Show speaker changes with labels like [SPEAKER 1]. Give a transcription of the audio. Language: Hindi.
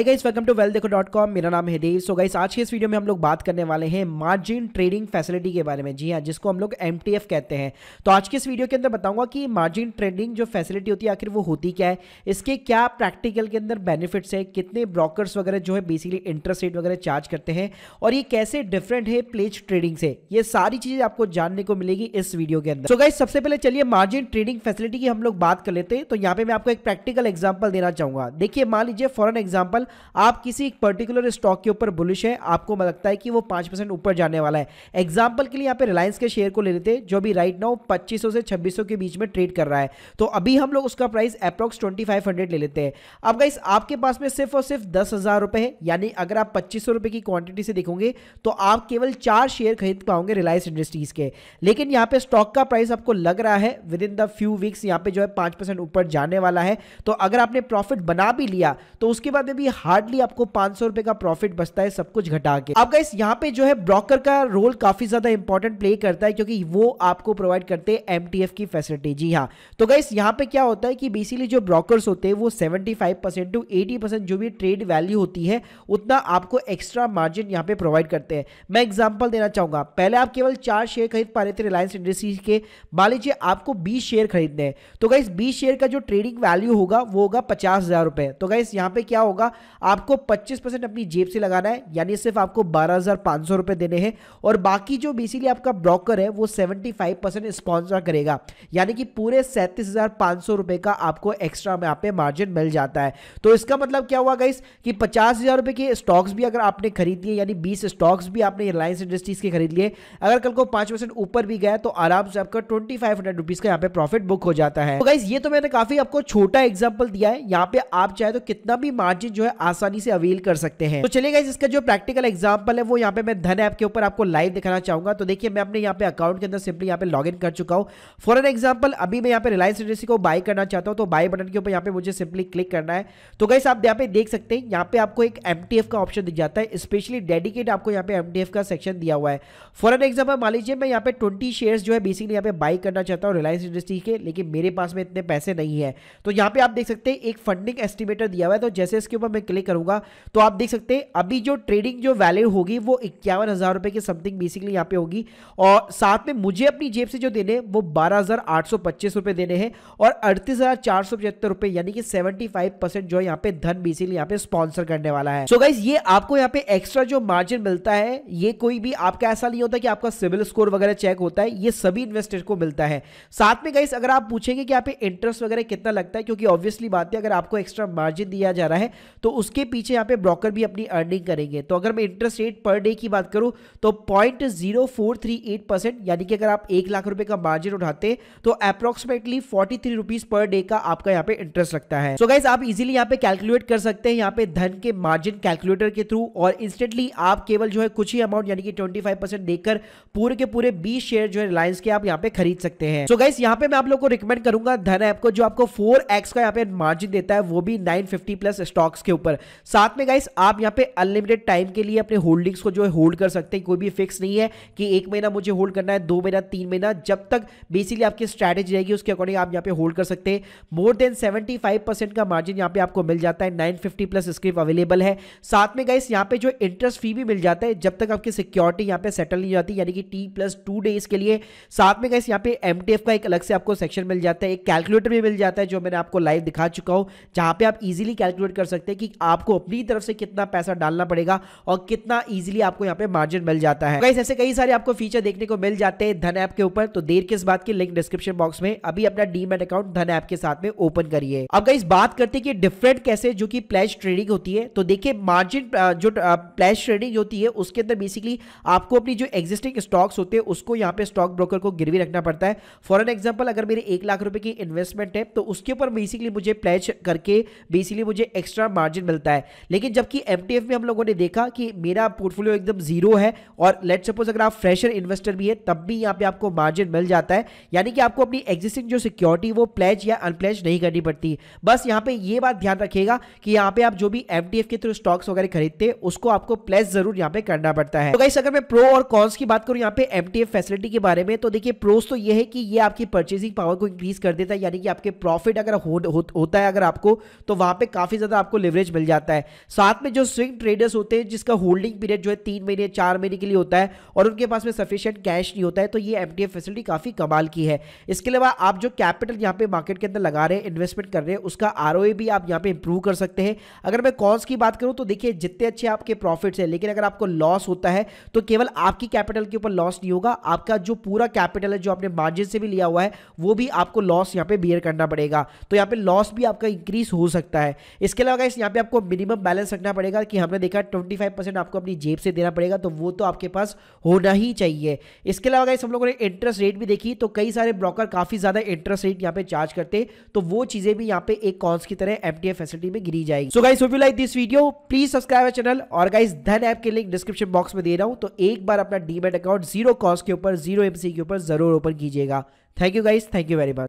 [SPEAKER 1] गाइस वेलकम टू वेल देखो डॉट कॉम मेरा नाम है देव सो गाइस आज के इस वीडियो में हम लोग बात करने वाले हैं मार्जिन ट्रेडिंग फैसिलिटी के बारे में जी हाँ जिसको हम लोग एम कहते हैं तो आज के इस वीडियो के अंदर बताऊंगा कि मार्जिन ट्रेडिंग जो फैसिलिटी होती है आखिर वो होती क्या है इसके क्या प्रैक्टिकल के अंदर बेनिफिट्स है कितने ब्रोकर्स वगैरह जो है बेसिकली इंटरेस्ट रेट वगैरह चार्ज करते हैं और ये कैसे डिफरेंट है प्लेज ट्रेडिंग से ये सारी चीज़ें आपको जानने को मिलेगी इस वीडियो के अंदर सो गाइस सबसे पहले चलिए मार्जिन ट्रेडिंग फैसिलिटी की हम लोग बात कर लेते हैं तो यहाँ पे मैं आपको एक प्रैक्टिकल एग्जाम्पल देना चाहूंगा देखिए मान लीजिए फॉर एग्जाम्पल एग्जाम्पल आप किसी एक पर्टिकुलर स्टॉक के ऊपर बुलिश है आपको मतलब लगता है कि वो पांच परसेंट ऊपर जाने वाला है एग्जाम्पल के लिए यहाँ पे रिलायंस के शेयर को ले लेते जो भी राइट नाउ पच्चीस से छब्बीस के बीच में ट्रेड कर रहा है तो अभी हम लोग उसका प्राइस अप्रोक्स ट्वेंटी ले लेते हैं अब गाइस आपके पास में सिर्फ और सिर्फ दस हज़ार है यानी अगर आप पच्चीस की क्वांटिटी से देखोगे तो आप केवल चार शेयर खरीद पाओगे रिलायंस इंडस्ट्रीज़ के लेकिन यहाँ पे स्टॉक का प्राइस आपको लग रहा है within the few weeks यहाँ पे जो है पांच परसेंट ऊपर जाने वाला है तो अगर आपने प्रॉफिट बना भी लिया तो उसके बाद में भी हार्डली आपको पांच सौ रुपए का प्रॉफिट बचता है सब कुछ घटा के अब गाइस यहाँ पे जो है ब्रोकर का रोल काफी ज्यादा इंपॉर्टेंट प्ले करता है क्योंकि वो आपको प्रोवाइड करते हैं एमटीएफ की फैसिलिटी जी हाँ तो गाइस यहाँ पे क्या होता है कि बेसिकली जो ब्रोकर होते हैं वो 75 परसेंट टू एटी परसेंट जो भी ट्रेड वैल्यू होती है उतना आपको एक्स्ट्रा मार्जिन यहाँ पे प्रोवाइड करते हैं मैं एग्जाम्पल देना चाहूंगा पहले आप केवल चार शेयर खरीद पा रहे थे रिलायंस इंडस्ट्रीज के मान लीजिए आपको बीस शेयर खरीदने हैं तो गाइस बीस शेयर का जो ट्रेडिंग वैल्यू होगा वो होगा पचास हजार रुपए तो गाइस यहाँ पे क्या होगा आपको 25 परसेंट अपनी जेब से लगाना है यानी सिर्फ आपको बारह हज़ार पाँच सौ रुपये देने हैं और बाकी जो बेसिकली आपका ब्रोकर है वो 75 परसेंट स्पॉन्सर करेगा यानी कि पूरे सैंतीस हज़ार पाँच सौ रुपये का आपको एक्स्ट्रा यहाँ पे मार्जिन मिल जाता है तो इसका मतलब क्या हुआ गाइस कि पचास हज़ार रुपये के स्टॉक्स भी अगर आपने खरीद लिए यानी बीस स्टॉक्स भी आपने रिलायंस इंडस्ट्रीज़ के खरीद लिए अगर कल को पांच ऊपर भी गया तो आराम से आपका ट्वेंटी फाइव हंड्रेड का यहाँ पे प्रॉफिट बुक हो जाता है तो गाइस ये तो मैंने काफ़ी आपको छोटा एग्जाम्पल दिया है यहाँ पे आप चाहे तो कितना भी मार्जिन जो है है आसानी से अवेल कर सकते हैं तो चलेगा इसका जो प्रैक्टिकल एग्जाम्पल है वो यहाँ पे मैं धन ऐप के ऊपर आपको लाइव दिखाना चाहूंगा तो देखिए मैं अपने यहाँ पे अकाउंट के अंदर सिंपली यहाँ पे लॉग कर चुका हूँ फॉर एन एग्जाम्पल अभी मैं यहाँ पे रिलायंस इंडस्ट्री को बाय करना चाहता हूँ तो बाय बटन के ऊपर यहाँ पे मुझे सिंपली क्लिक करना है तो गाइस आप यहाँ पे देख सकते हैं यहाँ पे आपको एक एम का ऑप्शन दिख जाता है स्पेशली डेडिकेट आपको यहाँ पे एम का सेक्शन दिया हुआ है फॉर एन एग्जाम्पल मान लीजिए मैं यहाँ पे ट्वेंटी शेयर जो है बेसिकली यहाँ पे बाई करना चाहता हूँ रिलायंस इंडस्ट्री के लेकिन मेरे पास में इतने पैसे नहीं है तो यहाँ पे आप देख सकते हैं एक फंडिंग एस्टिमेटर दिया हुआ है तो जैसे इसके ऊपर मैं क्लिक करूंगा तो आप देख सकते हैं अभी जो ट्रेडिंग जो वैल्यू होगी वो इक्यावन हज़ार रुपए की समथिंग बेसिकली यहाँ पे होगी और साथ में मुझे अपनी जेब से जो देने वो बारह रुपए देने हैं और अड़तीस रुपए यानी कि सेवेंटी फाइव परसेंट जो यहाँ पे धन बेसिकली यहाँ पे स्पॉन्सर करने वाला है सो so गाइज ये आपको यहाँ पे एक्स्ट्रा जो मार्जिन मिलता है ये कोई भी आपका ऐसा नहीं होता कि आपका सिविल स्कोर वगैरह चेक होता है ये सभी इन्वेस्टर को मिलता है साथ में गाइस अगर आप पूछेंगे कि यहाँ पे इंटरेस्ट वगैरह कितना लगता है क्योंकि ऑब्वियसली बात है अगर आपको एक्स्ट्रा मार्जिन दिया जा रहा है तो उसके पीछे यहाँ पे ब्रोकर भी अपनी अर्निंग करेंगे तो अगर मैं इंटरेस्ट रेट पर डे की बात करूँ तो point zero four three eight percent यानी कि अगर आप एक लाख रुपए का मार्जिन उठाते तो approximately forty three rupees per day का आपका यहाँ पे इंटरेस्ट लगता है सो so गाइज आप इजिली यहाँ पे कैलकुलेट कर सकते हैं यहाँ पे धन के मार्जिन कैलकुलेटर के थ्रू और इंस्टेंटली आप केवल जो है कुछ ही अमाउंट यानी कि ट्वेंटी देकर पूरे के पूरे बीस शेयर जो है रिलायंस के आप यहाँ पे खरीद सकते हैं सो गाइज यहाँ पे मैं आप लोग को रिकमेंड करूंगा धन ऐप को जो आपको फोर का यहाँ पे मार्जिन देता है वो भी नाइन प्लस स्टॉक्स के ऊपर साथ में गाइस आप यहाँ पे अनलिमिटेड टाइम के लिए अपने होल्डिंग्स को जो है होल्ड कर सकते हैं कोई भी फिक्स नहीं है कि एक महीना मुझे होल्ड करना है दो महीना तीन महीना जब तक बेसिकली आपकी स्ट्रैटेजी रहेगी उसके अकॉर्डिंग आप यहाँ पे होल्ड कर सकते हैं मोर देन सेवेंटी का मार्जिन यहाँ पे आपको मिल जाता है नाइन प्लस स्क्रिप अवेलेबल है साथ में गाइस यहाँ पे जो इंटरेस्ट फी भी मिल जाता है जब तक आपकी सिक्योरिटी यहाँ पे सेटल नहीं जाती यानी कि टी प्लस टू डेज के लिए साथ में गाइस यहाँ पे एम का एक अलग से आपको सेक्शन मिल जाता है एक कैलकुलेटर भी मिल जाता है जो मैंने आपको लाइव दिखा चुका हूं जहां पे आप इजीली कैलकुलेट कर सकते हैं कि आपको अपनी तरफ से कितना पैसा डालना पड़ेगा और कितना इजिली आपको यहाँ पे मार्जिन मिल जाता है गाइस ऐसे कई सारे आपको फीचर देखने को मिल जाते हैं धन ऐप के ऊपर तो देर किस बात की लिंक डिस्क्रिप्शन बॉक्स में अभी अपना डीमेट अकाउंट धन ऐप के साथ में ओपन करिए अब गाइस बात करते हैं कि डिफरेंट कैसे जो कि प्लेज ट्रेडिंग होती है तो देखिए मार्जिन जो प्लेज ट्रेडिंग होती है उसके अंदर बेसिकली आपको अपनी जो एग्जिस्टिंग स्टॉक्स होते हैं उसको यहाँ पे स्टॉक ब्रोकर को गिरवी रखना पड़ता है फॉर एन एग्जाम्पल अगर मेरे एक लाख रुपए की इन्वेस्टमेंट है तो उसके ऊपर बेसिकली मुझे प्लेज करके बेसिकली मुझे एक्स्ट्रा मार्जिन मिलता है लेकिन जबकि एम में हम लोगों ने देखा कि मेरा पोर्टफोलियो एकदम जीरो है और लेट सपोज अगर आप फ्रेशर इन्वेस्टर भी है तब भी यहाँ पे आपको मार्जिन मिल जाता है यानी कि आपको अपनी एग्जिस्टिंग जो सिक्योरिटी वो प्लेज या अनप्लेज नहीं करनी पड़ती बस यहाँ पे ये बात ध्यान रखेगा कि यहाँ पे आप जो भी एम के थ्रू स्टॉक्स वगैरह खरीदते हैं उसको आपको प्लेज जरूर यहाँ पे करना पड़ता है तो गाइस अगर मैं प्रो और कॉन्स की बात करूँ यहाँ पे एम फैसिलिटी के बारे में तो देखिए प्रोस तो ये है कि ये आपकी परचेसिंग पावर को इंक्रीज कर देता है यानी कि आपके प्रॉफिट अगर होता है अगर आपको तो वहां पर काफी ज्यादा आपको लेवरेज एवरेज मिल जाता है साथ में जो स्विंग ट्रेडर्स होते हैं जिसका होल्डिंग पीरियड जो है तीन महीने चार महीने के लिए होता है और उनके पास में सफिशियंट कैश नहीं होता है तो ये एम फैसिलिटी काफ़ी कमाल की है इसके अलावा आप जो कैपिटल यहाँ पे मार्केट के अंदर लगा रहे हैं इन्वेस्टमेंट कर रहे हैं उसका आर भी आप यहाँ पे इंप्रूव कर सकते हैं अगर मैं कॉन्स की बात करूँ तो देखिए जितने अच्छे आपके प्रॉफिट्स हैं लेकिन अगर आपको लॉस होता है तो केवल आपकी कैपिटल के ऊपर लॉस नहीं होगा आपका जो पूरा कैपिटल है जो आपने मार्जिन से भी लिया हुआ है वो भी आपको लॉस यहाँ पे बियर करना पड़ेगा तो यहाँ पे लॉस भी आपका इंक्रीज हो सकता है इसके अलावा पे आपको मिनिमम बैलेंस रखना पड़ेगा कि हमने देखा 25 परसेंट आपको अपनी जेब से देना पड़ेगा तो वो तो आपके पास होना ही चाहिए इसके अलावा अगर हम लोगों ने इंटरेस्ट रेट भी देखी तो कई सारे ब्रोकर काफ़ी ज़्यादा इंटरेस्ट रेट यहाँ पे चार्ज करते तो वो चीज़ें भी यहाँ पे एक कॉन्स की तरह एम फैसिलिटी में गिरी जाएगी so guys you like this video please subscribe channel और गाइस धन ऐप के लिंक डिस्क्रिप्शन बॉक्स में दे रहा हूँ तो एक बार अपना डीमेट अकाउंट जीरो कॉस्ट के ऊपर जीरो एमसी के ऊपर जरूर ओपन कीजिएगा thank you guys thank you very much